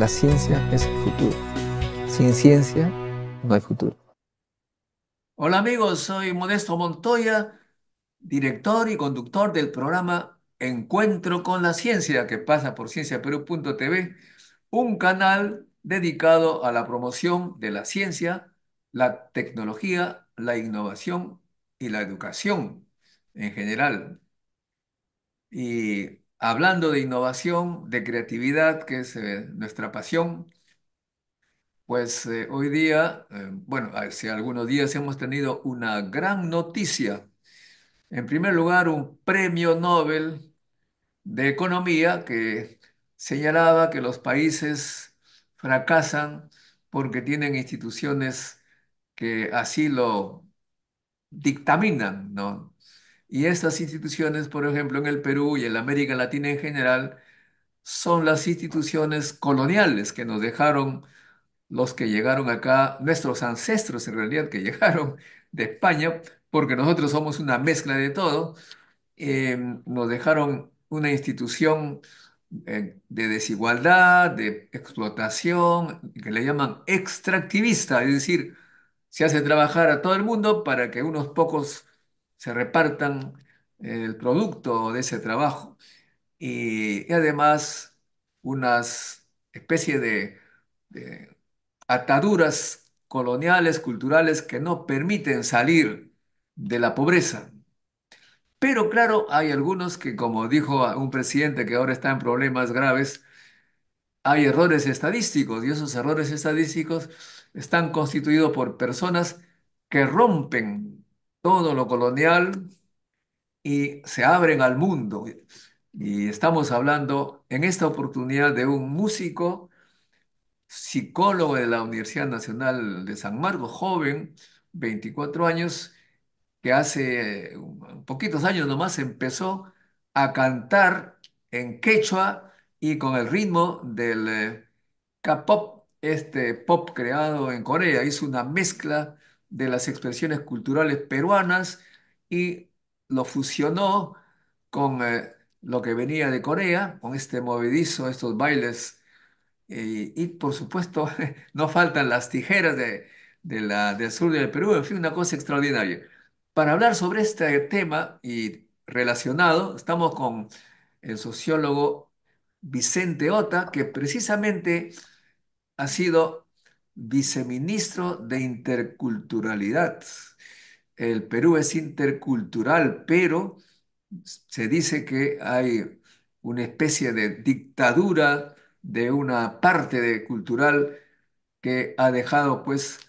La ciencia es el futuro. Sin ciencia no hay futuro. Hola amigos, soy Modesto Montoya, director y conductor del programa Encuentro con la Ciencia, que pasa por cienciaperú.tv, un canal dedicado a la promoción de la ciencia, la tecnología, la innovación y la educación en general. Y hablando de innovación, de creatividad, que es eh, nuestra pasión, pues eh, hoy día, eh, bueno, hace ah, algunos días hemos tenido una gran noticia. En primer lugar, un premio Nobel de Economía que señalaba que los países fracasan porque tienen instituciones que así lo dictaminan, ¿no? Y estas instituciones, por ejemplo, en el Perú y en la América Latina en general, son las instituciones coloniales que nos dejaron los que llegaron acá, nuestros ancestros en realidad que llegaron de España, porque nosotros somos una mezcla de todo, em, nos dejaron una institución eh, de desigualdad, de explotación, que le llaman extractivista, es decir, se hace trabajar a todo el mundo para que unos pocos se repartan eh, el producto de ese trabajo y, además unas especie de, de ataduras coloniales, culturales que no permiten salir de la pobreza. Pero claro, hay algunos que, como dijo un presidente que ahora está en problemas graves, hay errores estadísticos y esos errores estadísticos están constituidos por personas que rompen todo lo colonial y se abren al mundo. Y estamos hablando en esta oportunidad de un músico, psicólogo de la Universidad Nacional de San Marcos, joven, 24 años, que hace poquitos años nomás empezó a cantar en quechua y con el ritmo del eh, K-pop, este pop creado en Corea. Hizo una mezcla de las expresiones culturales peruanas y lo fusionó con eh, lo que venía de Corea, con este movidizo, estos bailes. Eh, y por supuesto, no faltan las tijeras de, la, del sur del Perú, en fin, una cosa extraordinaria. Para hablar sobre este tema y relacionado, estamos con el sociólogo Vicente Ota, que precisamente ha sido viceministro de Interculturalidad. El Perú es intercultural, pero se dice que hay una especie de dictadura de una parte de cultural que ha dejado pues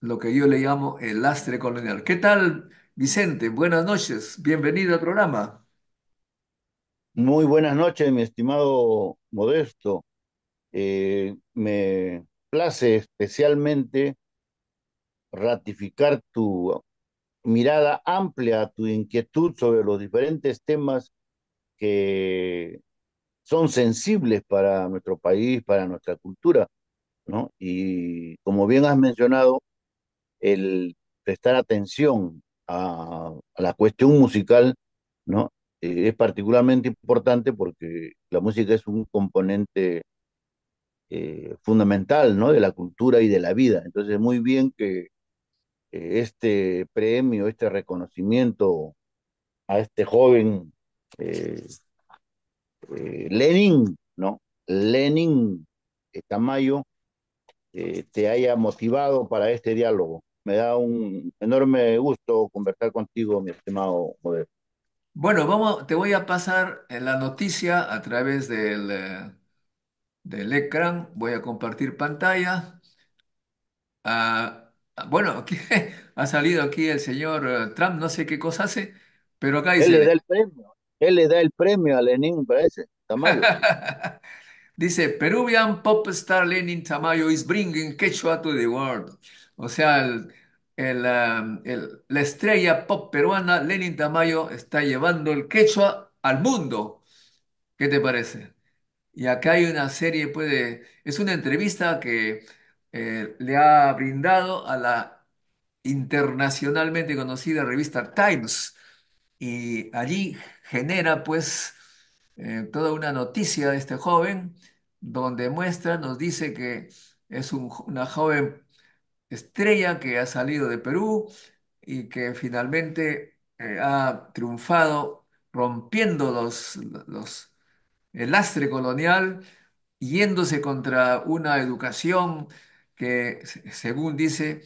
lo que yo le llamo el lastre colonial. ¿Qué tal, Vicente? Buenas noches, bienvenido al programa. Muy buenas noches, mi estimado Modesto. Eh, me place especialmente ratificar tu mirada amplia, tu inquietud sobre los diferentes temas que son sensibles para nuestro país, para nuestra cultura, ¿no? Y como bien has mencionado, el prestar atención a, la cuestión musical, ¿no? Eh, es particularmente importante porque la música es un componente eh, fundamental ¿no? de la cultura y de la vida. Entonces, muy bien que eh, este premio, este reconocimiento a este joven eh, Lenin, ¿no? Lenin Tamayo, te haya motivado para este diálogo. Me da un enorme gusto conversar contigo, mi estimado Modelo. Bueno, vamos, te voy a pasar la noticia a través del del ecran. Voy a compartir pantalla. Ah, bueno, ha salido aquí el señor eh, Trump, no sé qué cosa hace, pero acá dice, le da el premio, él le da el premio a Lenin, parece, Tamayo. Dice, Peruvian pop star Lenin Tamayo is bringing Quechua to the world. O sea, eh, la estrella pop peruana Lenin Tamayo está llevando el Quechua al mundo. ¿Qué te parece? Y acá hay una serie, pues, es una entrevista que eh, le ha brindado a la internacionalmente conocida revista Times. Y allí genera, pues, eh, toda una noticia de este joven, donde muestra, nos dice que es una joven estrella que ha salido de Perú y que finalmente eh, ha triunfado rompiendo los, el lastre colonial yéndose contra una educación que, según dice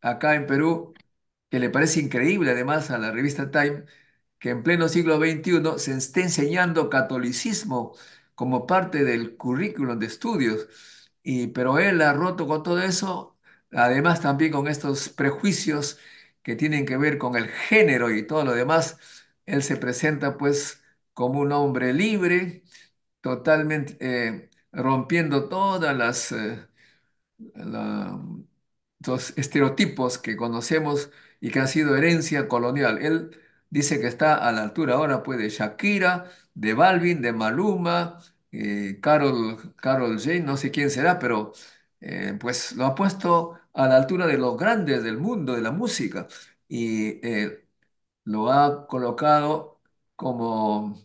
acá en Perú, que le parece increíble además a la revista Time, que en pleno siglo XXI se esté enseñando catolicismo como parte del currículum de estudios, y, pero él ha roto con todo eso, además también con estos prejuicios que tienen que ver con el género y todo lo demás, él se presenta pues como un hombre libre totalmente eh, rompiendo todas las eh, los estereotipos que conocemos y que han sido herencia colonial. Él dice que está a la altura ahora puede de Shakira, de Balvin, de Maluma, eh, Carol, Jane, no sé quién será, pero pues lo ha puesto a la altura de los grandes del mundo de la música y lo ha colocado como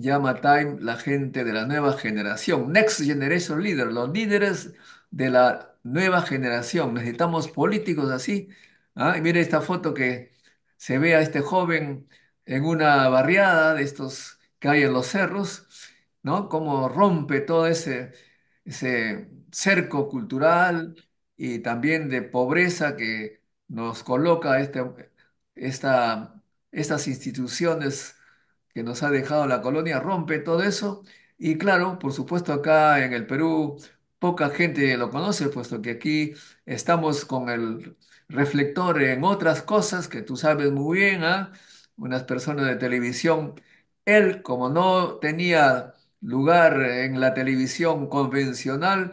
llama Time la gente de la nueva generación, Next Generation Leader, los líderes de la nueva generación. Necesitamos políticos así. ¿ah? Y mire esta foto que se ve a este joven en una barriada de estos que hay en los cerros, ¿no? Cómo rompe todo ese, ese cerco cultural y también de pobreza que nos coloca este, esta, estas instituciones que nos ha dejado la colonia, rompe todo eso. Y claro, por supuesto, acá en el Perú poca gente lo conoce, puesto que aquí estamos con el reflector en otras cosas que tú sabes muy bien, ¿ah? unas personas de televisión. Él, como no tenía lugar en la televisión convencional,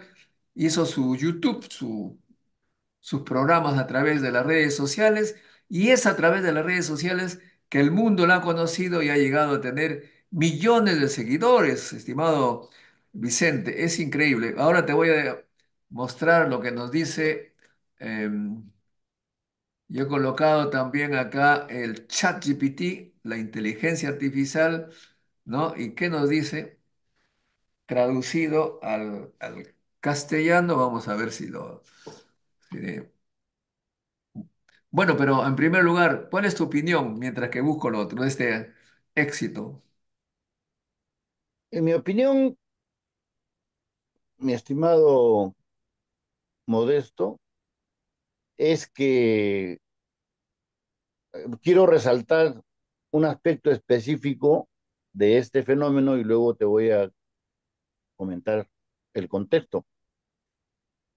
hizo su YouTube, su, sus programas a través de las redes sociales, y es a través de las redes sociales que el mundo la ha conocido y ha llegado a tener millones de seguidores, estimado Vicente. Es increíble. Ahora te voy a mostrar lo que nos dice. Em, yo he colocado también acá el chat GPT, la inteligencia artificial, ¿no? ¿Y qué nos dice? Traducido al, castellano, vamos a ver si lo... Bueno, pero en primer lugar, ¿cuál es tu opinión mientras que busco lo otro de este éxito? En mi opinión, mi estimado Modesto, es que eh, quiero resaltar un aspecto específico de este fenómeno y luego te voy a comentar el contexto.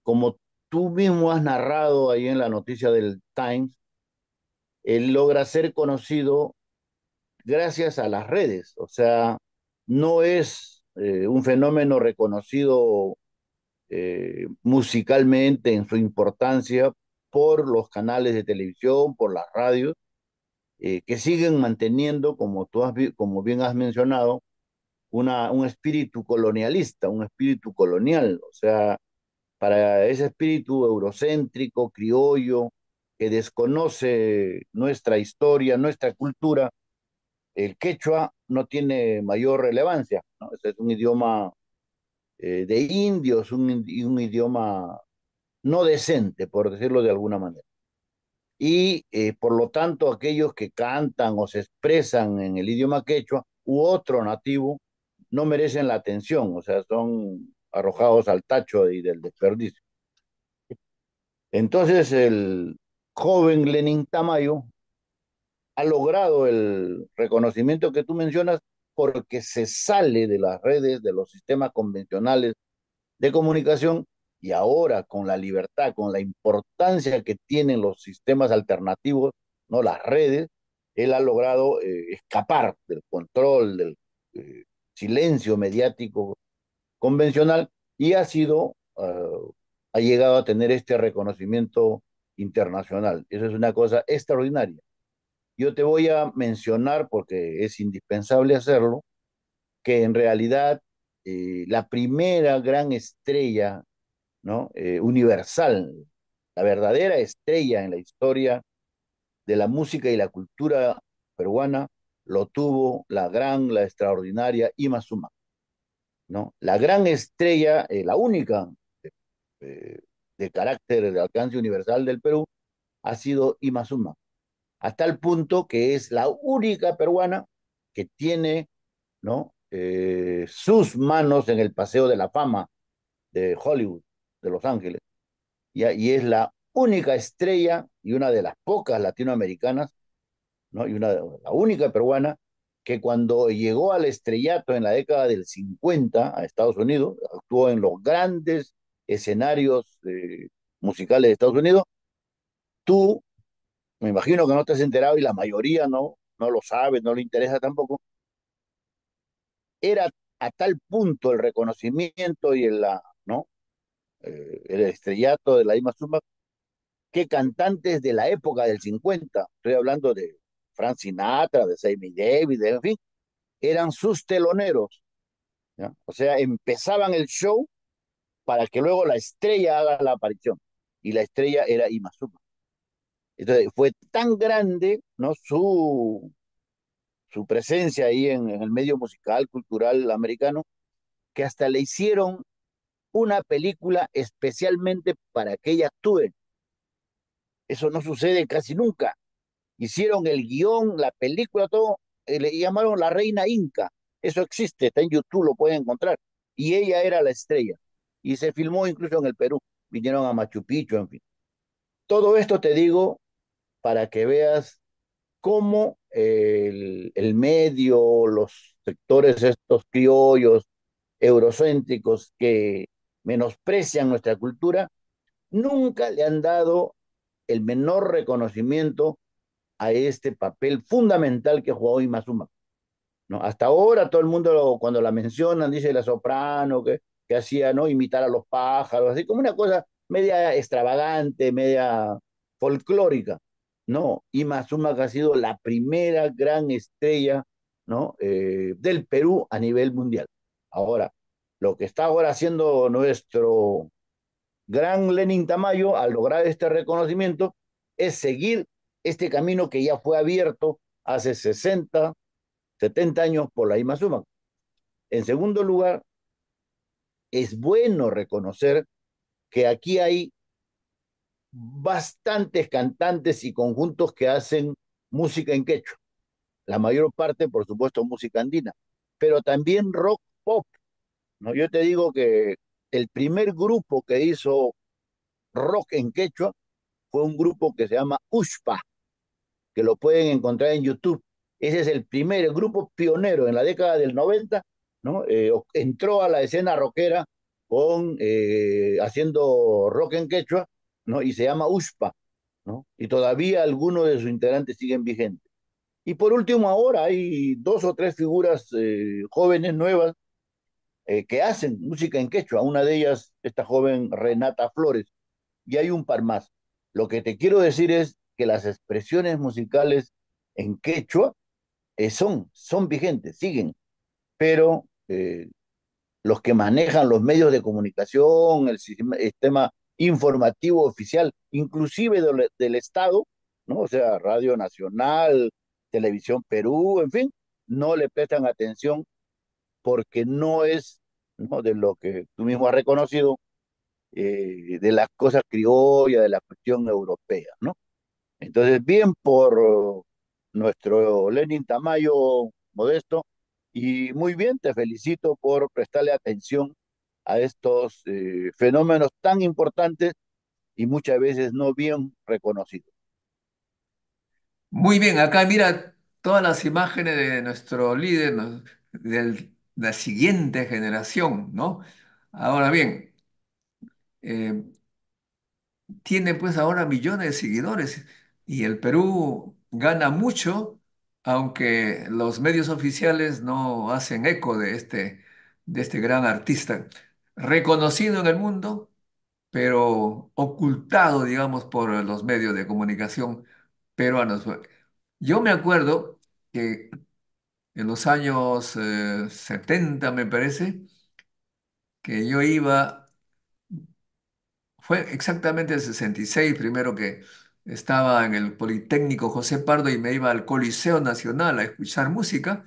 Como tú mismo has narrado ahí en la noticia del Times, él logra ser conocido gracias a las redes. O sea, no es eh, un fenómeno reconocido eh, musicalmente en su importancia por los canales de televisión, por las radios, eh, que siguen manteniendo, como, tú has, como bien has mencionado, una, un espíritu colonialista, un espíritu colonial. O sea, para ese espíritu eurocéntrico, criollo, que desconoce nuestra historia, nuestra cultura, el quechua no tiene mayor relevancia. Este es un idioma eh, de indios, un, un idioma no decente, por decirlo de alguna manera. Y eh, por lo tanto, aquellos que cantan o se expresan en el idioma quechua u otro nativo no merecen la atención, o sea, son arrojados al tacho y del desperdicio. Entonces el joven Lenin Tamayo ha logrado el reconocimiento que tú mencionas porque se sale de las redes, de los sistemas convencionales de comunicación y ahora con la libertad, con la importancia que tienen los sistemas alternativos, no las redes, él ha logrado eh, escapar del control, del eh, silencio mediático convencional y ha sido, ah, ha llegado a tener este reconocimiento internacional. Eso es una cosa extraordinaria. Yo te voy a mencionar, porque es indispensable hacerlo, que en realidad eh, la primera gran estrella ¿no? Eh, universal, la verdadera estrella en la historia de la música y la cultura peruana, lo tuvo la gran, la extraordinaria Ima Suma. ¿no? La gran estrella, eh, la única eh, de carácter de alcance universal del Perú, ha sido Imazuma. hasta el punto que es la única peruana que tiene ¿no? Eh, sus manos en el Paseo de la Fama de Hollywood, de Los Ángeles, y, es la única estrella y una de las pocas latinoamericanas, ¿no? y una, la única peruana que cuando llegó al estrellato en la década del 50 a Estados Unidos, actuó en los grandes escenarios eh, musicales de Estados Unidos, tú, me imagino que no te has enterado y la mayoría no, no lo sabe, no le interesa tampoco, era a tal punto el reconocimiento y el, la, ¿no? Eh, el estrellato de la Ima Zumba que cantantes de la época del 50, estoy hablando de Frank Sinatra, de Sammy Davis, en fin, eran sus teloneros. O sea, empezaban el show para que luego la estrella haga la aparición. Y la estrella era Imazuma. Entonces, fue tan grande ¿no? su, su presencia ahí en el medio musical, cultural americano, que hasta le hicieron una película especialmente para que ella actúe. Eso no sucede casi nunca hicieron el guión, la película, todo, eh, le llamaron la reina Inca. Eso existe, está en YouTube, lo pueden encontrar. Y ella era la estrella. Y se filmó incluso en el Perú. Vinieron a Machu Picchu, en fin. Todo esto te digo para que veas cómo el, el medio, los sectores estos criollos, eurocéntricos que menosprecian nuestra cultura, nunca le han dado el menor reconocimiento a este papel fundamental que jugó Imazuma. ¿no? Hasta ahora todo el mundo cuando la mencionan dice la soprano que, que hacía ¿no? imitar a los pájaros, así como una cosa media extravagante, media folclórica. No, Imazuma ha sido la primera gran estrella ¿no? Eh, del Perú a nivel mundial. Ahora, lo que está ahora haciendo nuestro gran Lenin Tamayo al lograr este reconocimiento es seguir este camino que ya fue abierto hace 60, 70 años por la misma En segundo lugar, es bueno reconocer que aquí hay bastantes cantantes y conjuntos que hacen música en quechua. La mayor parte, por supuesto, música andina, pero también rock pop. ¿no? Yo te digo que el primer grupo que hizo rock en quechua fue un grupo que se llama Ushpa, que lo pueden encontrar en YouTube. Ese es el primer grupo pionero en la década del 90, ¿no? Eh, entró a la escena rockera con, eh, haciendo rock en quechua, ¿no? Y se llama Uspa, ¿no? Y todavía algunos de sus integrantes siguen vigentes. Y por último, ahora hay dos o tres figuras eh, jóvenes nuevas que hacen música en quechua. Una de ellas, esta joven Renata Flores, y hay un par más. Lo que te quiero decir es que las expresiones musicales en quechua eh, son, son vigentes, siguen, pero eh, los que manejan los medios de comunicación, el sistema, informativo oficial, inclusive del, Estado, ¿no? o sea, Radio Nacional, Televisión Perú, en fin, no le prestan atención porque no es ¿no? de lo que tú mismo has reconocido, eh, de las cosas criollas, de la cuestión europea, ¿no? Entonces, bien por oh, nuestro Lenin Tamayo Modesto, y muy bien, te felicito por prestarle atención a estos eh, fenómenos tan importantes y muchas veces no bien reconocidos. Muy bien, acá mira todas las imágenes de nuestro líder, de la siguiente generación, ¿no? Ahora bien, eh, tiene pues ahora millones de seguidores y el Perú gana mucho, aunque los medios oficiales no hacen eco de este, de este gran artista, reconocido en el mundo, pero ocultado, digamos, por los medios de comunicación peruanos. Yo me acuerdo que en los años 70, eh, me parece, que yo iba, fue exactamente el 66, primero que estaba en el Politécnico José Pardo y me iba al Coliseo Nacional a escuchar música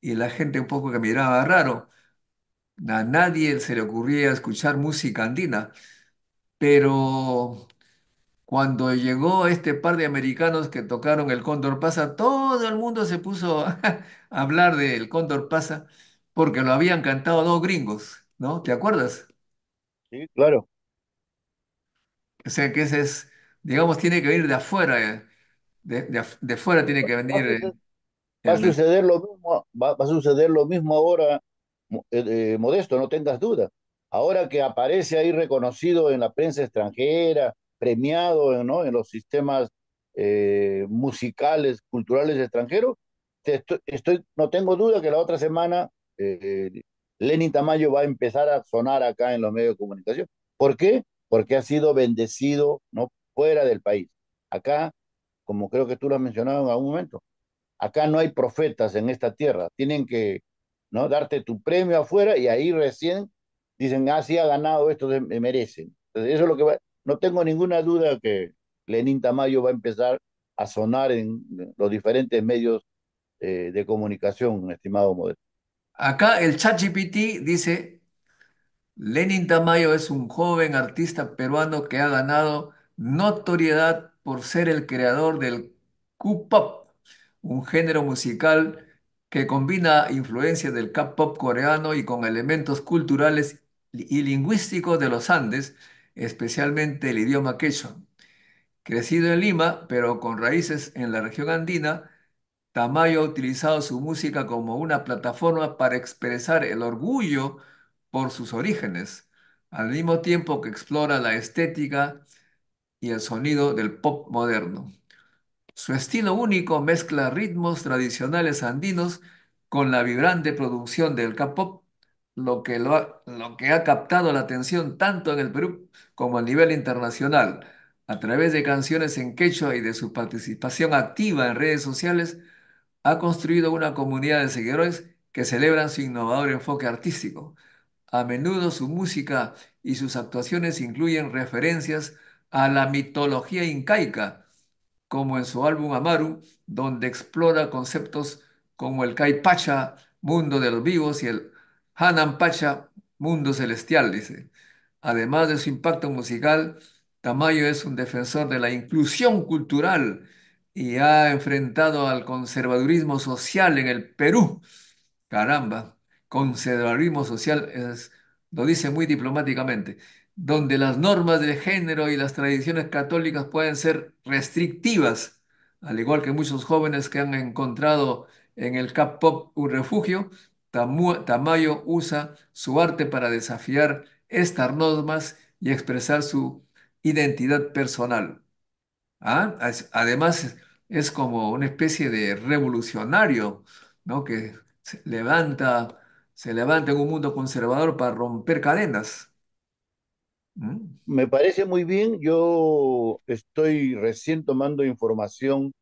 y la gente un poco que miraba raro. A nadie se le ocurría escuchar música andina, pero cuando llegó este par de americanos que tocaron el Cóndor Pasa, todo el mundo se puso a hablar del Cóndor Pasa porque lo habían cantado dos gringos, ¿no? ¿Te acuerdas? Sí, claro. O sea que ese es digamos, tiene que venir de afuera, eh, de, afuera tiene que venir va a eh, suceder lo mismo, va, a suceder lo mismo ahora, eh, Modesto, no tengas duda. Ahora que aparece ahí reconocido en la prensa extranjera, premiado, ¿no? en los sistemas musicales, culturales extranjeros, no tengo duda que la otra semana eh, Tamayo va a empezar a sonar acá en los medios de comunicación. ¿Por qué? Porque ha sido bendecido, ¿no? fuera del país. Acá, como creo que tú lo has mencionado en algún momento, acá no hay profetas en esta tierra. Tienen que ¿no? darte tu premio afuera y ahí recién dicen, ah, sí ha ganado esto, me merecen. eso es lo que No tengo ninguna duda que Lenin Tamayo va a empezar a sonar en los diferentes medios eh, de comunicación, estimado Modelo. Acá el ChatGPT dice, Lenin Tamayo es un joven artista peruano que ha ganado notoriedad por ser el creador del Q-pop, un género musical que combina influencias del K-pop coreano y con elementos culturales y lingüísticos de los Andes, especialmente el idioma quechua. Crecido en Lima, pero con raíces en la región andina, Tamayo ha utilizado su música como una plataforma para expresar el orgullo por sus orígenes, al mismo tiempo que explora la estética, y el sonido del pop moderno. Su estilo único mezcla ritmos tradicionales andinos con la vibrante producción del K-pop, lo que, lo lo que ha captado la atención tanto en el Perú como a nivel internacional. A través de canciones en quechua y de su participación activa en redes sociales, ha construido una comunidad de seguidores que celebran su innovador enfoque artístico. A menudo su música y sus actuaciones incluyen referencias a la mitología incaica, como en su álbum Amaru, donde explora conceptos como el Kai Pacha, mundo de los vivos, y el Hanan Pacha, mundo celestial, dice. Además de su impacto musical, Tamayo es un defensor de la inclusión cultural y ha enfrentado al conservadurismo social en el Perú. Caramba, conservadurismo social lo dice muy diplomáticamente donde las normas de género y las tradiciones católicas pueden ser restrictivas, al igual que muchos jóvenes que han encontrado en el K-pop un refugio, Tamayo usa su arte para desafiar estas normas y expresar su identidad personal. ¿Ah? Además, es como una especie de revolucionario, ¿no? Que levanta, se levanta en un mundo conservador para romper cadenas. Mm. Me parece muy bien. Yo estoy recién tomando información,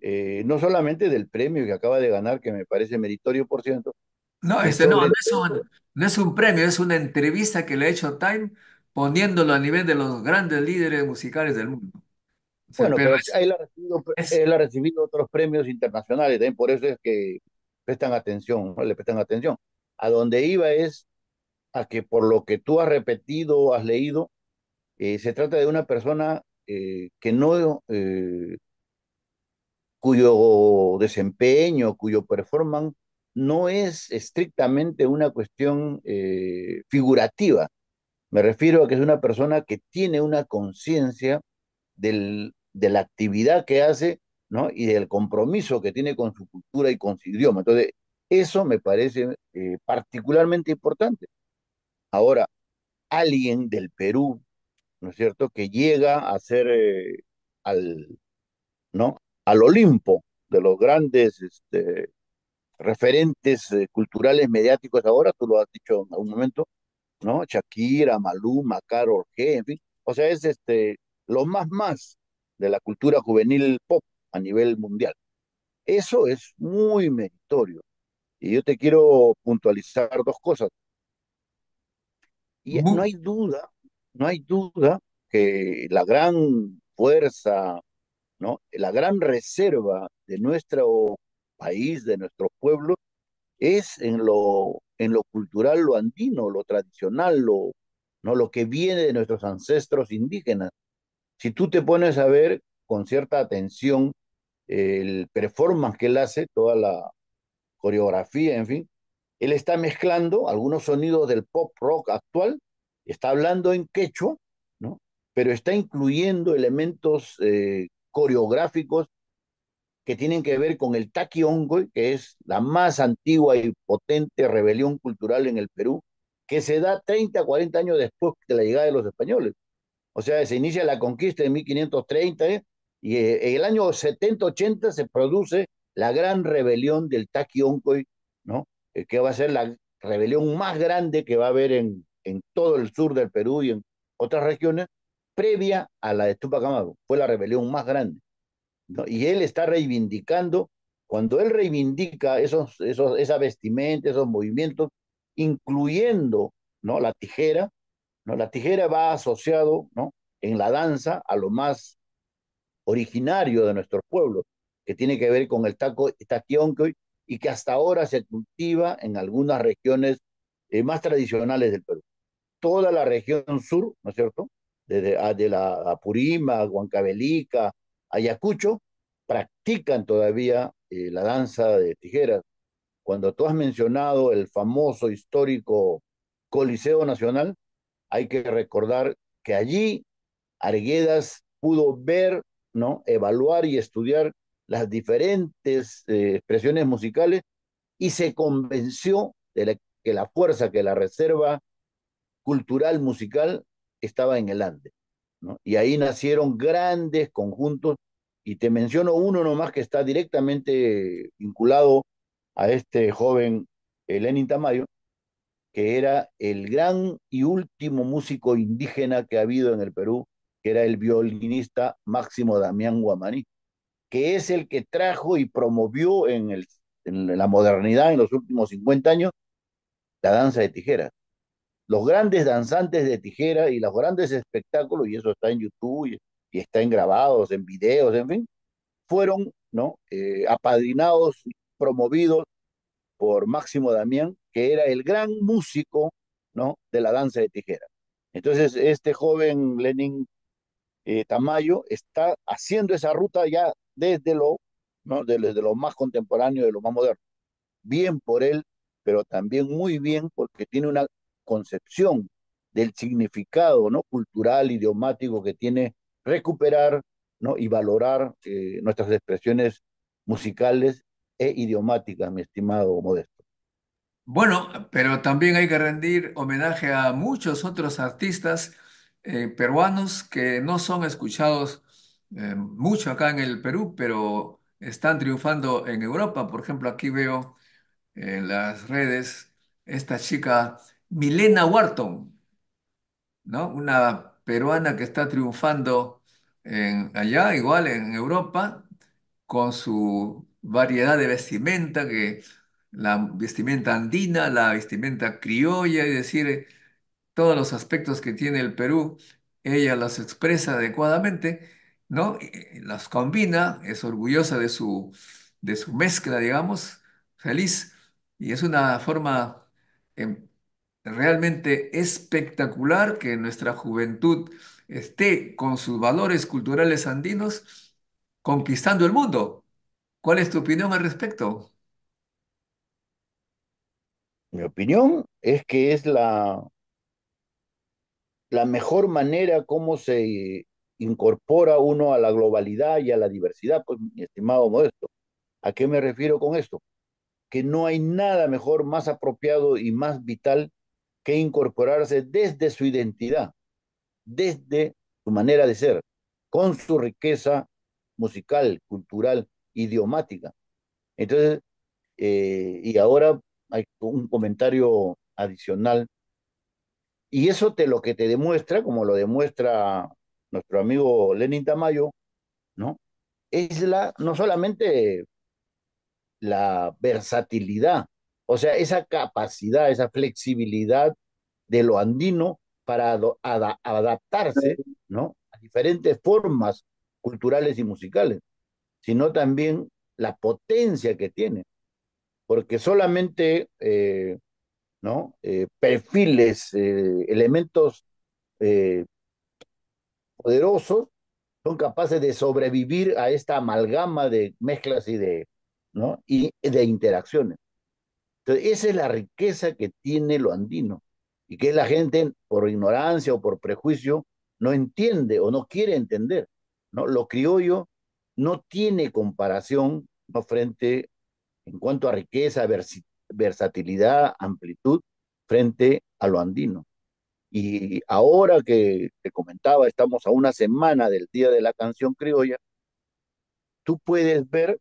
eh, no solamente del premio que acaba de ganar, que me parece meritorio, por cierto. No, este, no, es, un, premio, es una entrevista que le ha hecho Time poniéndolo a nivel de los grandes líderes musicales del mundo. bueno, pero, él, ha recibido, otros premios internacionales, también ¿eh? por eso es que prestan atención, le prestan atención. A donde iba es a que por lo que tú has repetido, o has leído, eh, se trata de una persona eh, que no, eh, cuyo desempeño, cuyo performance no es estrictamente una cuestión figurativa. Me refiero a que es una persona que tiene una conciencia de la actividad que hace ¿no? y del compromiso que tiene con su cultura y con su idioma. Entonces, eso me parece particularmente importante. Ahora, alguien del Perú, ¿no es cierto?, que llega a ser eh, al, ¿no? al Olimpo de los grandes este, referentes eh, culturales mediáticos ahora, tú lo has dicho en algún momento, ¿no? Shakira, Maluma, Macaro, G, en fin. O sea, es este, lo más más de la cultura juvenil pop a nivel mundial. Eso es muy meritorio. Y yo te quiero puntualizar dos cosas. Y no hay duda, no hay duda que la gran fuerza, ¿no? la gran reserva de nuestro país, de nuestro pueblo, es en lo, en lo cultural, lo andino, lo tradicional, lo, ¿no? lo que viene de nuestros ancestros indígenas. Si tú te pones a ver con cierta atención el performance que él hace, toda la coreografía, en fin, él está mezclando algunos sonidos del pop rock actual, está hablando en quechua, ¿no? pero está incluyendo elementos eh, coreográficos que tienen que ver con el taquiongo, que es la más antigua y potente rebelión cultural en el Perú, que se da 30, 40 años después de la llegada de los españoles. O sea, se inicia la conquista en 1530 ¿eh? y eh, en el año 70-80 se produce la gran rebelión del Taquióncoy, ¿no? Eh, que va a ser la rebelión más grande que va a haber en, en todo el sur del Perú y en otras regiones, previa a la de Tupac Amaru. Fue la rebelión más grande. Y él está reivindicando, cuando él reivindica esos, esos, esa vestimenta, esos movimientos, incluyendo ¿no? la tijera, ¿no? la tijera va asociado ¿no? en la danza a lo más originario de nuestro pueblo, que tiene que ver con el taco, estación que hoy y que hasta ahora se cultiva en algunas regiones eh, más tradicionales del Perú. Toda la región sur, ¿no es cierto? Desde ah, de la Apurima, Huancavelica, Ayacucho, practican todavía eh, la danza de tijeras. Cuando tú has mencionado el famoso histórico Coliseo Nacional, hay que recordar que allí Arguedas pudo ver, ¿no? evaluar y estudiar las diferentes eh, expresiones musicales y se convenció de que la fuerza, que la reserva cultural musical estaba en el Ande. Y ahí nacieron grandes conjuntos, y te menciono uno nomás que está directamente vinculado a este joven Lenin Tamayo, que era el gran y último músico indígena que ha habido en el Perú, que era el violinista Máximo Damián Guamaní que es el que trajo y promovió en, el, la modernidad en los últimos 50 años la danza de tijera Los grandes danzantes de tijera y los grandes espectáculos, y eso está en YouTube y, está en grabados, en videos, en fin, fueron ¿no? Eh, apadrinados, promovidos por Máximo Damián, que era el gran músico ¿no? de la danza de tijera. Entonces, este joven Lenin eh, Tamayo está haciendo esa ruta ya desde lo, ¿no? desde más contemporáneo, de lo más moderno. Bien por él, pero también muy bien porque tiene una concepción del significado ¿no? cultural, idiomático que tiene recuperar ¿no? y valorar eh, nuestras expresiones musicales e idiomáticas, mi estimado Modesto. Bueno, pero también hay que rendir homenaje a muchos otros artistas eh, peruanos que no son escuchados eh, mucho acá en el Perú, pero están triunfando en Europa. Por ejemplo, aquí veo en las redes esta chica Milena Wharton, ¿no? Una peruana que está triunfando allá, igual en Europa, con su variedad de vestimenta, que la vestimenta andina, la vestimenta criolla, es decir, todos los aspectos que tiene el Perú, ella los expresa adecuadamente ¿no? Eh, las combina, es orgullosa de su, de su mezcla, digamos, feliz, y es una forma em, realmente espectacular que nuestra juventud esté con sus valores culturales andinos conquistando el mundo. ¿Cuál es tu opinión al respecto? Mi opinión es que es la, la mejor manera como se incorpora uno a la globalidad y a la diversidad, pues mi estimado Modesto. ¿A qué me refiero con esto? Que no hay nada mejor, más apropiado y más vital que incorporarse desde su identidad, desde su manera de ser, con su riqueza musical, cultural, idiomática. Entonces, eh, y ahora hay un comentario adicional. Y eso te lo que te demuestra, como lo demuestra nuestro amigo Lenin Tamayo, ¿no? Es la, no solamente la versatilidad, o sea, esa capacidad, esa flexibilidad de lo andino para adaptarse, ¿no? A diferentes formas culturales y musicales, sino también la potencia que tiene, porque solamente, eh, ¿no? Eh, perfiles, eh, elementos eh, poderosos son capaces de sobrevivir a esta amalgama de mezclas y de, ¿no? y de interacciones. Entonces, esa es la riqueza que tiene lo andino y que la gente, por ignorancia o por prejuicio, no entiende o no quiere entender. ¿no? Lo criollo no tiene comparación ¿no? frente, en cuanto a riqueza, versatilidad, amplitud, frente a lo andino. Y ahora que te comentaba, estamos a una semana del Día de la Canción Criolla, tú puedes ver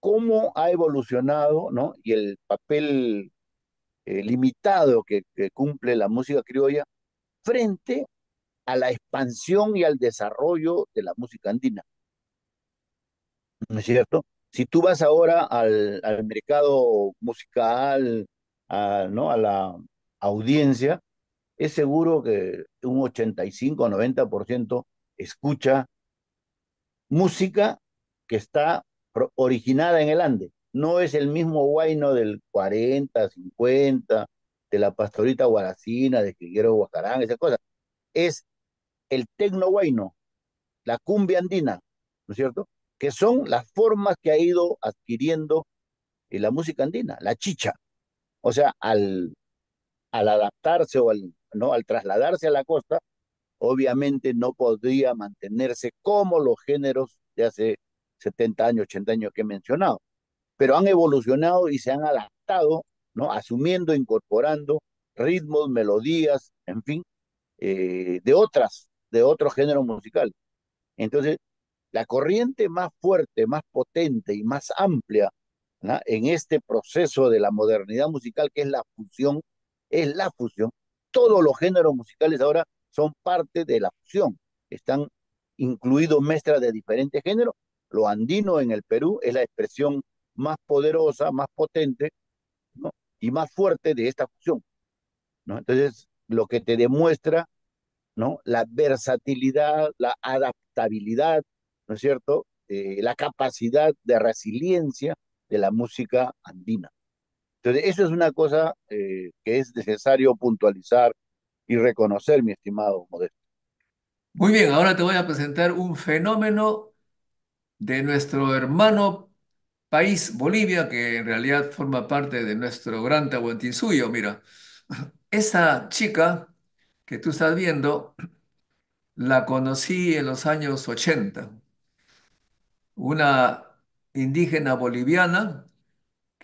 cómo ha evolucionado, ¿no? Y el papel eh, limitado que, cumple la música criolla frente a la expansión y al desarrollo de la música andina. ¿No es cierto? Si tú vas ahora al, mercado musical, ¿no? a, la, audiencia, es seguro que un 85 o 90% escucha música que está originada en el Ande. No es el mismo guayno del 40, 50, de la pastorita guaracina, de Quiguero Guacarán, esas cosas. Es el tecno guayno, la cumbia andina, ¿no es cierto? Que son las formas que ha ido adquiriendo eh, la música andina, la chicha. O sea, al al adaptarse o al, ¿no? al trasladarse a la costa, obviamente no podría mantenerse como los géneros de hace 70 años, 80 años que he mencionado. Pero han evolucionado y se han adaptado, ¿no? Asumiendo, incorporando ritmos, melodías, en fin, eh, de otras, de otros géneros musical. Entonces, la corriente más fuerte, más potente y más amplia en este proceso de la modernidad musical, que es la fusión, es la fusión. Todos los géneros musicales ahora son parte de la fusión. Están incluidos mezclas de diferentes géneros. Lo andino en el Perú es la expresión más poderosa, más potente y más fuerte de esta fusión. Entonces, lo que te demuestra ¿no? la versatilidad, la adaptabilidad, ¿no es cierto? Eh, la capacidad de resiliencia de la música andina. Entonces, eso es una cosa eh, que es necesario puntualizar y reconocer, mi estimado Modesto. Muy bien, ahora te voy a presentar un fenómeno de nuestro hermano país, Bolivia, que en realidad forma parte de nuestro gran Tahuantinsuyo. Mira, esa chica que tú estás viendo, la conocí en los años 80. Una indígena boliviana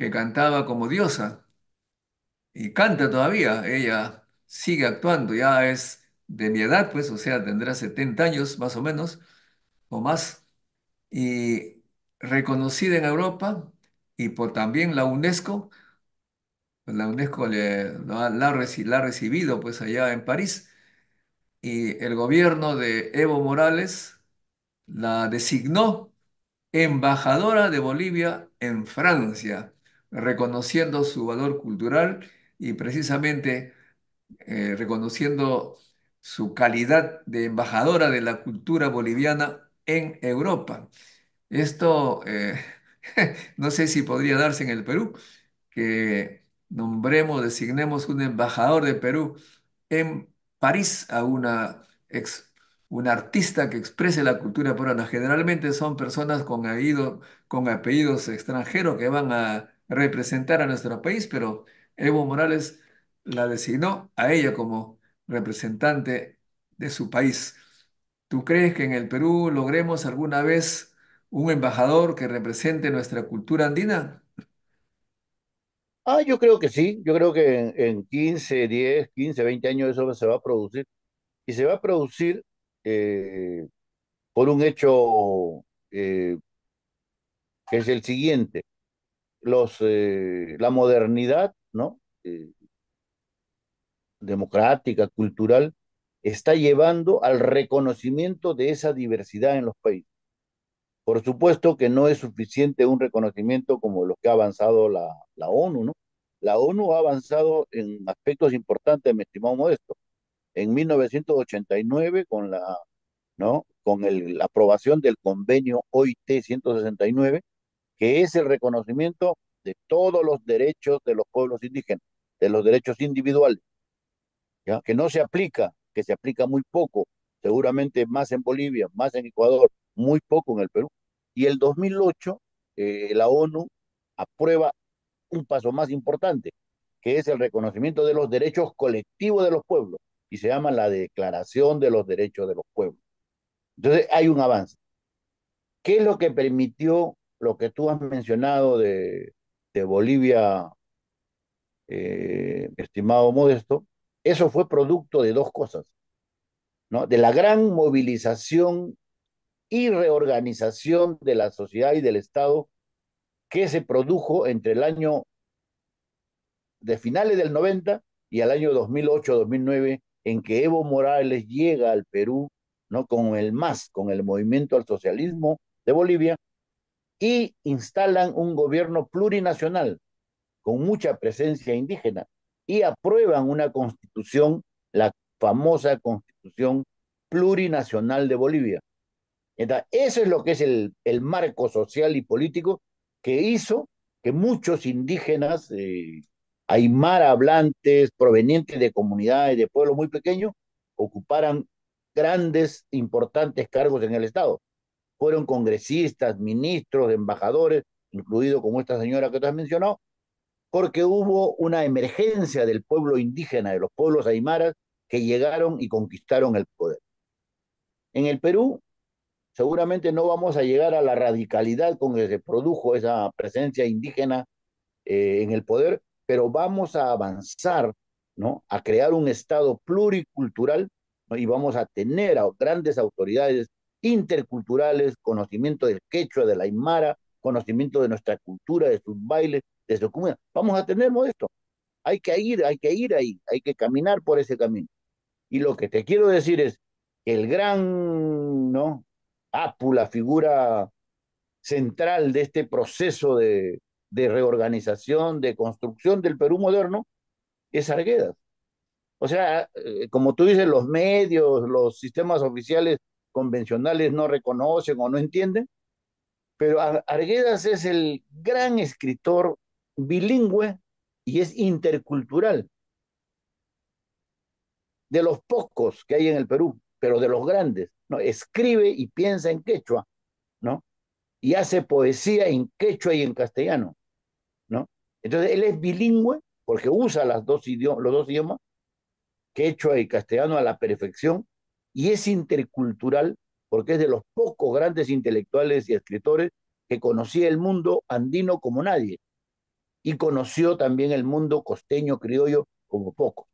que cantaba como diosa y canta todavía. Ella sigue actuando, ya es de mi edad, pues, o sea, tendrá 70 años más o menos o más. Y reconocida en Europa y por también la UNESCO. Pues, la UNESCO la, la ha recibido pues allá en París y el gobierno de Evo Morales la designó embajadora de Bolivia en Francia reconociendo su valor cultural y precisamente eh, reconociendo su calidad de embajadora de la cultura boliviana en Europa. Esto eh, no sé si podría darse en el Perú, que nombremos, designemos un embajador de Perú en París a una ex un artista que exprese la cultura peruana. Generalmente son personas con, con apellidos extranjeros que van a, representar a nuestro país, pero Evo Morales la designó a ella como representante de su país. ¿Tú crees que en el Perú logremos alguna vez un embajador que represente nuestra cultura andina? Ah, yo creo que sí, yo creo que en, 15, 10, 15, 20 años eso se va a producir. Y se va a producir eh, por un hecho eh, que es el siguiente los, eh, la modernidad, ¿no? Eh, democrática, cultural, está llevando al reconocimiento de esa diversidad en los países. Por supuesto que no es suficiente un reconocimiento como lo que ha avanzado la, la ONU, ¿no? La ONU ha avanzado en aspectos importantes, me estimado Modesto. En 1989, con la, ¿no? con la aprobación del convenio OIT 169, que es el reconocimiento de todos los derechos de los pueblos indígenas, de los derechos individuales, ¿ya? que no se aplica, que se aplica muy poco, seguramente más en Bolivia, más en Ecuador, muy poco en el Perú. Y el 2008, eh, la ONU aprueba un paso más importante, que es el reconocimiento de los derechos colectivos de los pueblos, y se llama la Declaración de los Derechos de los Pueblos. Entonces hay un avance. ¿Qué es lo que permitió lo que tú has mencionado de, Bolivia, eh, estimado Modesto, eso fue producto de dos cosas, ¿no? De la gran movilización y reorganización de la sociedad y del Estado que se produjo entre el año de finales del 90 y al año 2008-2009 en que Evo Morales llega al Perú, ¿no? Con el MAS, con el Movimiento al Socialismo de Bolivia, y instalan un gobierno plurinacional con mucha presencia indígena y aprueban una constitución, la famosa constitución plurinacional de Bolivia. eso es lo que es el, el marco social y político que hizo que muchos indígenas, eh, aymara hablantes, provenientes de comunidades, de pueblos muy pequeños, ocuparan grandes, importantes cargos en el Estado fueron congresistas, ministros, embajadores, incluido como esta señora que te has mencionado, porque hubo una emergencia del pueblo indígena, de los pueblos aymaras, que llegaron y conquistaron el poder. En el Perú, seguramente no vamos a llegar a la radicalidad con que se produjo esa presencia indígena eh, en el poder, pero vamos a avanzar, ¿no? A crear un Estado pluricultural y vamos a tener a grandes autoridades interculturales, conocimiento del quechua, de la aymara, conocimiento de nuestra cultura, de sus bailes, de su comunidad. Vamos a tener esto. Hay que ir, hay que ir ahí, hay que caminar por ese camino. Y lo que te quiero decir es que el gran, ¿no? Apu, la figura central de este proceso de, de reorganización, de construcción del Perú moderno, es Arguedas. O sea, eh, como tú dices, los medios, los sistemas oficiales convencionales no reconocen o no entienden, pero Arguedas es el gran escritor bilingüe y es intercultural, de los pocos que hay en el Perú, pero de los grandes, ¿no? Escribe y piensa en quechua, ¿no? Y hace poesía en quechua y en castellano, ¿no? Entonces él es bilingüe porque usa las dos los dos idiomas, quechua y castellano a la perfección, y es intercultural porque es de los pocos grandes intelectuales y escritores que conocía el mundo andino como nadie y conoció también el mundo costeño criollo como poco.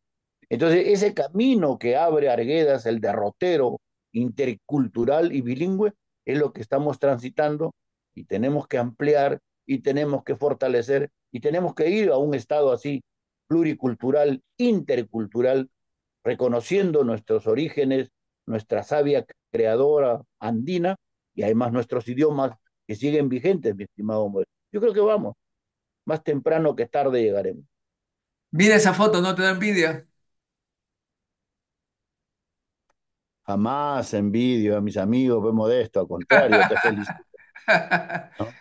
Entonces, ese camino que abre Arguedas, el derrotero intercultural y bilingüe, es lo que estamos transitando y tenemos que ampliar y tenemos que fortalecer y tenemos que ir a un estado así pluricultural, intercultural, reconociendo nuestros orígenes, nuestra sabia creadora andina y además nuestros idiomas que siguen vigentes, mi estimado hombre. Yo creo que vamos. Más temprano que tarde llegaremos. Mira esa foto, ¿no te da envidia? Jamás envidio a mis amigos, fue modesto, al contrario, te felicito.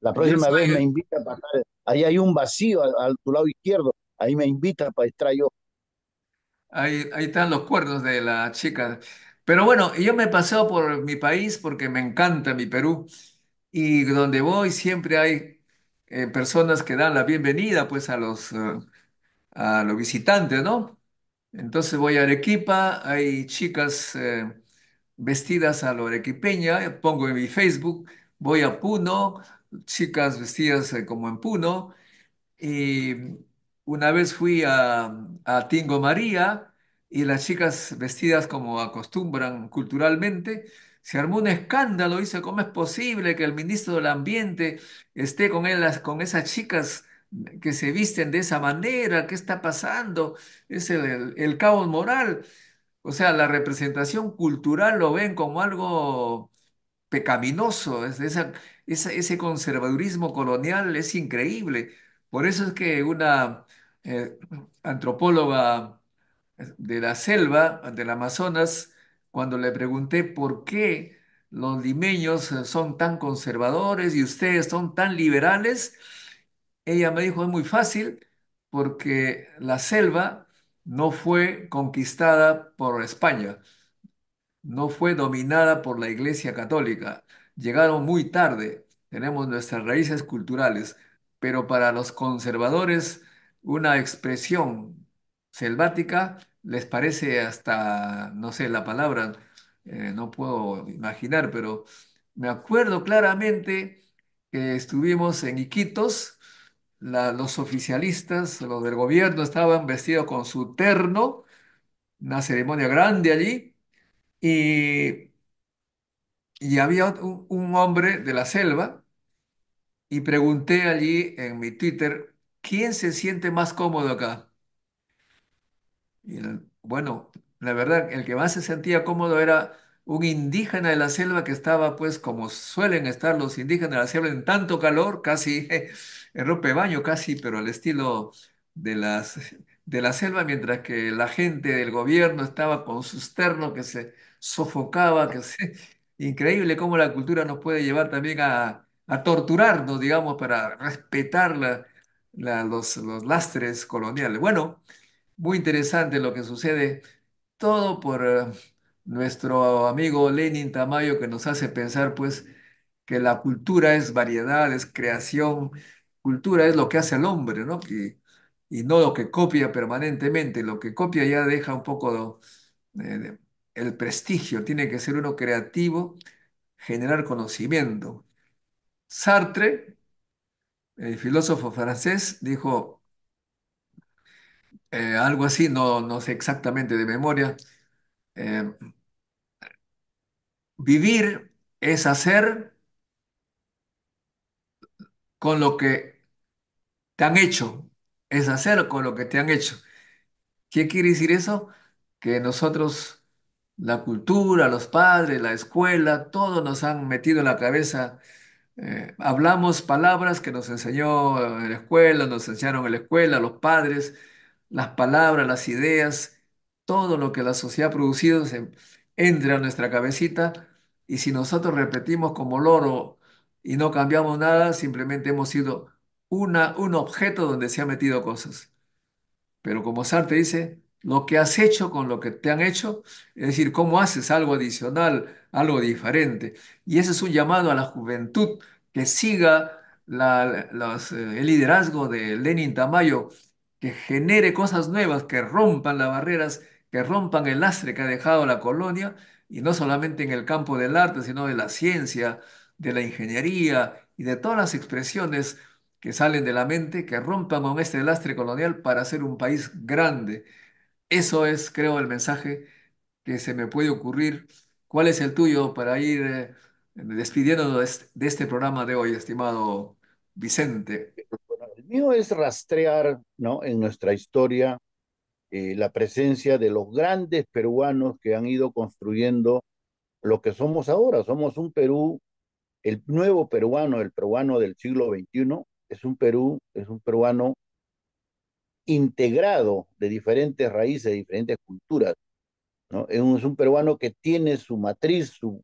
La próxima vez me invita a pasar, ahí hay un vacío a, tu lado izquierdo, ahí me invita para extraer yo Ahí, están los cuernos de la chica. Pero bueno, yo me he pasado por mi país porque me encanta mi Perú y donde voy siempre hay eh, personas que dan la bienvenida pues a los, eh, a los visitantes, ¿no? Entonces voy a Arequipa, hay chicas eh, vestidas a lo arequipeña, pongo en mi Facebook, voy a Puno, chicas vestidas como en Puno y una vez fui a, a Tingo María y las chicas vestidas como acostumbran culturalmente, se armó un escándalo, dice, ¿cómo es posible que el ministro del Ambiente esté con, con esas chicas que se visten de esa manera? ¿Qué está pasando? Es el, caos moral. O sea, la representación cultural lo ven como algo pecaminoso, es, ese conservadurismo colonial es increíble. Por eso es que una eh, antropóloga de la selva, del Amazonas, cuando le pregunté por qué los limeños eh, son tan conservadores y ustedes son tan liberales, ella me dijo, es muy fácil, porque la selva no fue conquistada por España, no fue dominada por la Iglesia Católica, llegaron muy tarde, tenemos nuestras raíces culturales, pero para los conservadores una expresión selvática, les parece hasta, no sé, la palabra, eh, no puedo imaginar, pero me acuerdo claramente que estuvimos en Iquitos, los oficialistas, los del gobierno, estaban vestidos con su terno, una ceremonia grande allí, y, y había un, un hombre de la selva, y pregunté allí en mi Twitter, ¿quién se siente más cómodo acá? bueno, la verdad, el que más se sentía cómodo era un indígena de la selva que estaba, pues, como suelen estar los indígenas de la selva, en tanto calor, casi en ropa de baño, casi, pero al estilo de las, de la selva, mientras que la gente del gobierno estaba con sus ternos que se sofocaba, que es Increíble cómo la cultura nos puede llevar también a, a torturarnos, digamos, para respetarla los, los lastres coloniales. Bueno, muy interesante lo que sucede, todo por eh, nuestro amigo Lenin Tamayo que nos hace pensar pues que la cultura es variedad, es creación, cultura es lo que hace el hombre, ¿no? Y, y no lo que copia permanentemente, lo que copia ya deja un poco eh, el prestigio, tiene que ser uno creativo, generar conocimiento. Sartre el filósofo francés, dijo eh, algo así, no, no sé exactamente de memoria. Eh, vivir es hacer con lo que te han hecho, es hacer con lo que te han hecho. ¿Qué quiere decir eso? Que nosotros, la cultura, los padres, la escuela, todos nos han metido en la cabeza eh, hablamos palabras que nos enseñó eh, en la escuela, nos enseñaron en la escuela, los padres, las palabras, las ideas, todo lo que la sociedad ha producido se entra a nuestra cabecita y si nosotros repetimos como loro y no cambiamos nada, simplemente hemos sido una, un objeto donde se han metido cosas. Pero como Sartre dice, lo que has hecho con lo que te han hecho, es decir, cómo haces algo adicional, algo diferente. Y ese es un llamado a la juventud que siga eh, el liderazgo de Lenin Tamayo, que genere cosas nuevas, que rompan las barreras, que rompan el lastre que ha dejado la colonia, y no solamente en el campo del arte, sino de la ciencia, de la ingeniería y de todas las expresiones que salen de la mente, que rompan con este lastre colonial para ser un país grande. Eso es, creo, el mensaje que se me puede ocurrir. ¿Cuál es el tuyo para ir eh, despidiéndonos este, de este programa de hoy, estimado Vicente? El mío es rastrear ¿no? en nuestra historia eh, la presencia de los grandes peruanos que han ido construyendo lo que somos ahora. Somos un Perú, el nuevo peruano, el peruano del siglo XXI, es un Perú, es un peruano integrado de diferentes raíces, diferentes culturas. Es, un, peruano que tiene su matriz, su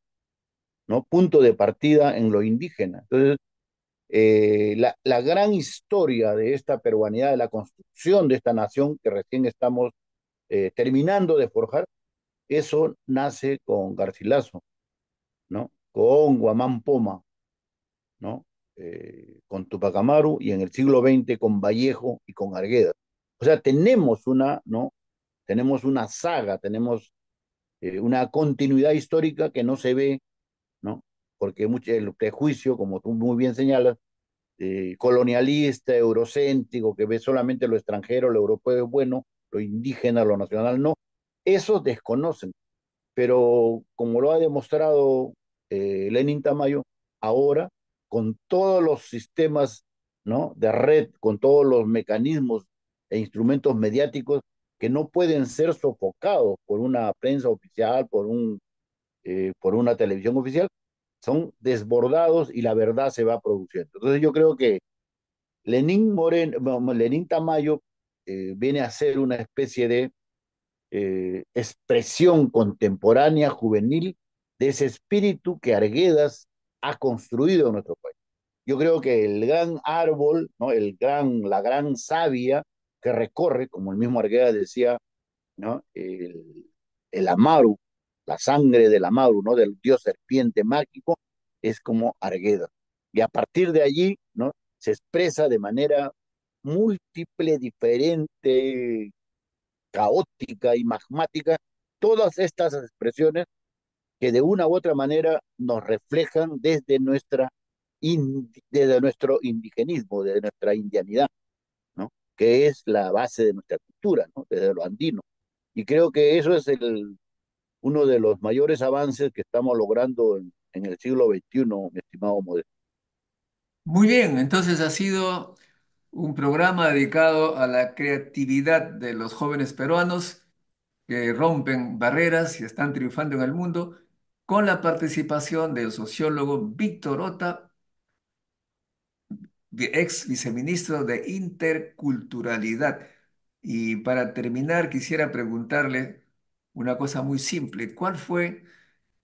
punto de partida en lo indígena. Entonces, eh, la, gran historia de esta peruanidad, de la construcción de esta nación que recién estamos eh, terminando de forjar, eso nace con Garcilaso, ¿no? con Guamán Poma, ¿no? Eh, con Tupac Amaru y en el siglo XX con Vallejo y con Argueda o sea, tenemos una, ¿no? Tenemos una saga, tenemos eh, una continuidad histórica que no se ve, ¿no? Porque mucho, el prejuicio, como tú muy bien señalas, eh, colonialista, eurocéntrico, que ve solamente lo extranjero, lo europeo es bueno, lo indígena, lo nacional no, esos desconocen. Pero como lo ha demostrado eh, Lenin Tamayo, ahora con todos los sistemas ¿no? de red, con todos los mecanismos e instrumentos mediáticos que no pueden ser sofocados por una prensa oficial, por, un, eh, por una televisión oficial, son desbordados y la verdad se va produciendo. Entonces yo creo que Lenín, Tamayo eh, viene a ser una especie de eh, expresión contemporánea, juvenil, de ese espíritu que Arguedas ha construido en nuestro país. Yo creo que el gran árbol, ¿no? el gran, la gran savia que recorre, como el mismo Argueda decía, ¿no? el, el Amaru, la sangre del Amaru, ¿no? del dios serpiente mágico, es como Argueda. Y a partir de allí ¿no? se expresa de manera múltiple, diferente, caótica y magmática, todas estas expresiones que de una u otra manera nos reflejan desde, nuestra, desde nuestro indigenismo, desde nuestra indianidad que es la base de nuestra cultura, ¿no? desde lo andino. Y creo que eso es el, uno de los mayores avances que estamos logrando en, el siglo XXI, mi estimado modelo Muy bien, entonces ha sido un programa dedicado a la creatividad de los jóvenes peruanos que rompen barreras y están triunfando en el mundo, con la participación del sociólogo Víctor Ota, ex viceministro de Interculturalidad. Y para terminar, quisiera preguntarle una cosa muy simple. ¿Cuál fue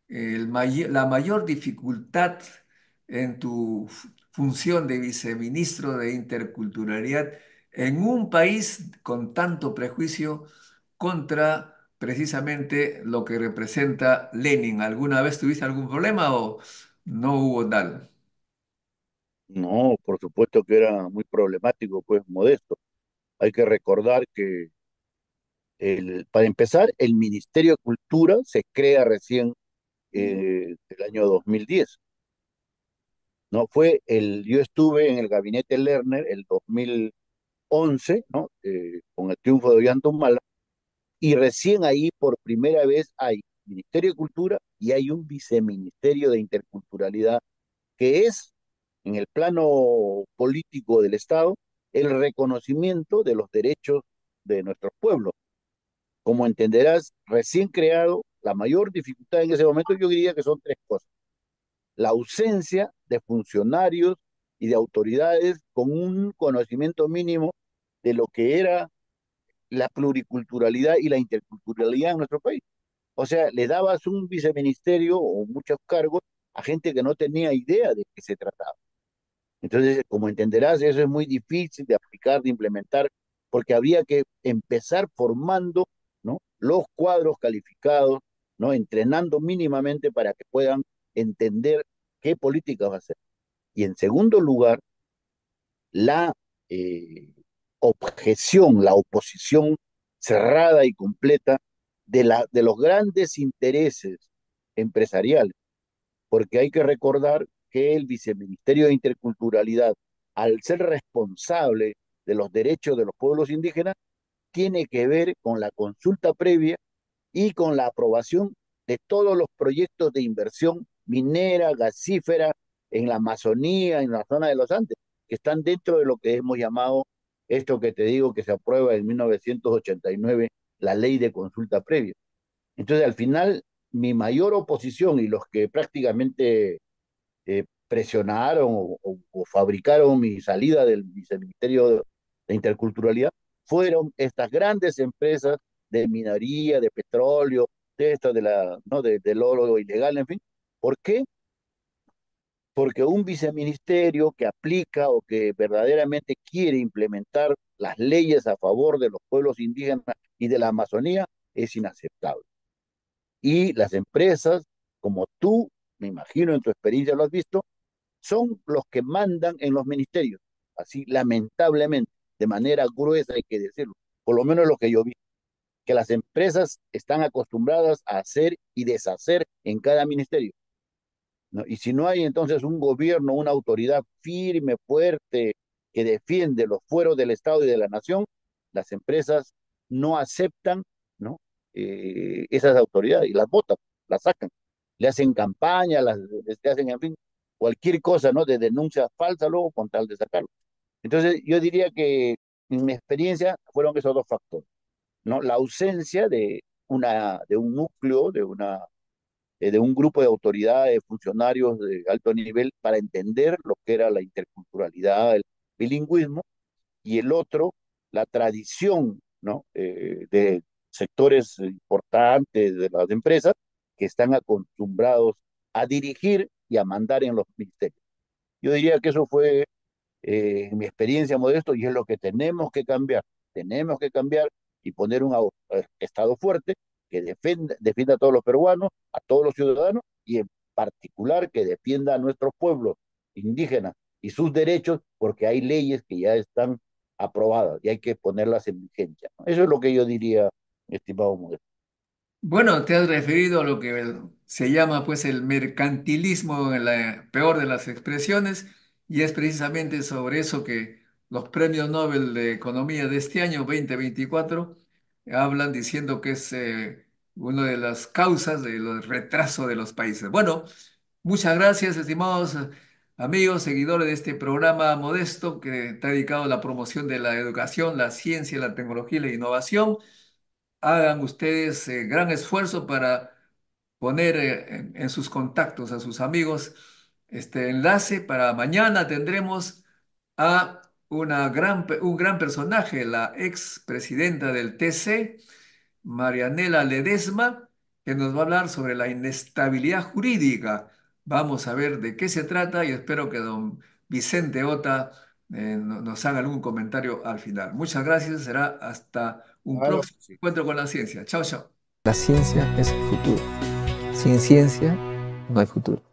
la mayor dificultad en tu función de viceministro de Interculturalidad en un país con tanto prejuicio contra precisamente lo que representa Lenin? ¿Alguna vez tuviste algún problema o no hubo tal? No, por supuesto que era muy problemático, pues modesto. Hay que recordar que, el, para empezar, el Ministerio de Cultura se crea recién en eh, el año 2010. No fue el, yo estuve en el gabinete Lerner el 2011, ¿no? Eh, con el triunfo de Ollanta Humala, y recién ahí por primera vez hay Ministerio de Cultura y hay un viceministerio de interculturalidad que es en el plano político del Estado el reconocimiento de los derechos de nuestros pueblos. Como entenderás, recién creado, la mayor dificultad en ese momento yo diría que son tres cosas. La ausencia de funcionarios y de autoridades con un conocimiento mínimo de lo que era la pluriculturalidad y la interculturalidad en nuestro país. O sea, le dabas un viceministerio o muchos cargos a gente que no tenía idea de qué se trataba. Entonces, como entenderás, eso es muy difícil de aplicar, de implementar, porque habría que empezar formando ¿no? los cuadros calificados, ¿no? entrenando mínimamente para que puedan entender qué política va a ser Y en segundo lugar, la eh, objeción, la oposición cerrada y completa de, la, de los grandes intereses empresariales. Porque hay que recordar que el Viceministerio de Interculturalidad, al ser responsable de los derechos de los pueblos indígenas, tiene que ver con la consulta previa y con la aprobación de todos los proyectos de inversión minera, gasífera, en la Amazonía, en la zona de los Andes, que están dentro de lo que hemos llamado esto que te digo que se aprueba en 1989, la ley de consulta previa. Entonces, al final, mi mayor oposición y los que prácticamente eh, presionaron o, fabricaron mi salida del viceministerio de Interculturalidad fueron estas grandes empresas de minería, de petróleo, de esta, de la, ¿no? del oro ilegal, en fin. ¿Por qué? Porque un viceministerio que aplica o que verdaderamente quiere implementar las leyes a favor de los pueblos indígenas y de la Amazonía es inaceptable. Y las empresas como tú me imagino en tu experiencia lo has visto, son los que mandan en los ministerios. Así, lamentablemente, de manera gruesa hay que decirlo, por lo menos lo que yo vi, que las empresas están acostumbradas a hacer y deshacer en cada ministerio. Y si no hay entonces un gobierno, una autoridad firme, fuerte, que defiende los fueros del Estado y de la nación, las empresas no aceptan ¿no? Eh, esas autoridades y las votan, las sacan le hacen campaña, le hacen, en fin, cualquier cosa, ¿no? De denuncia falsa luego con tal de sacarlo. Entonces, yo diría que en mi experiencia fueron esos dos factores, ¿no? La ausencia de, una, de un núcleo, de, una, eh, de un grupo de autoridades, funcionarios de alto nivel para entender lo que era la interculturalidad, el bilingüismo, y el otro, la tradición, ¿no? Eh, de sectores importantes de las empresas que están acostumbrados a dirigir y a mandar en los ministerios. Yo diría que eso fue eh, mi experiencia modesto y es lo que tenemos que cambiar. Tenemos que cambiar y poner un eh, Estado fuerte que defienda a todos los peruanos, a todos los ciudadanos y en particular que defienda a nuestros pueblos indígenas y sus derechos porque hay leyes que ya están aprobadas y hay que ponerlas en vigencia. Eso es lo que yo diría, estimado Modesto. Bueno, te has referido a lo que se llama pues el mercantilismo en la peor de las expresiones y es precisamente sobre eso que los premios Nobel de Economía de este año 2024 hablan diciendo que es eh, una de las causas del retraso de los países. Bueno, muchas gracias, estimados eh, amigos, seguidores de este programa modesto que está dedicado a la promoción de la educación, la ciencia, la tecnología y la innovación hagan ustedes eh, gran esfuerzo para poner eh, en, sus contactos a sus amigos este enlace para mañana tendremos a una gran, un gran personaje, la ex presidenta del TC, Marianela Ledesma, que nos va a hablar sobre la inestabilidad jurídica. Vamos a ver de qué se trata y espero que don Vicente Ota eh, nos haga algún comentario al final. Muchas gracias, será hasta un próximo encuentro con la ciencia. Chao, chao. La ciencia es el futuro. Sin ciencia no hay futuro.